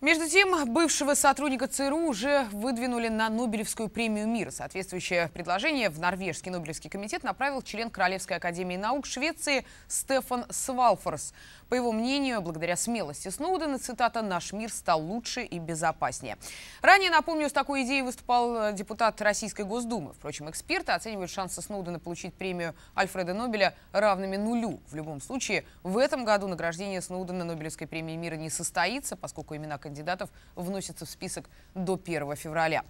Между тем, бывшего сотрудника ЦРУ уже выдвинули на Нобелевскую премию мира. Соответствующее предложение в Норвежский Нобелевский комитет направил член Королевской академии наук Швеции Стефан Свалфорс. По его мнению, благодаря смелости Сноудена, цитата, «наш мир стал лучше и безопаснее». Ранее, напомню, с такой идеей выступал депутат Российской Госдумы. Впрочем, эксперты оценивают шансы Сноудена получить премию Альфреда Нобеля равными нулю. В любом случае, в этом году награждение Сноудена Нобелевской премии мира не состоится, поскольку имена кандидатов вносится в список до 1 февраля.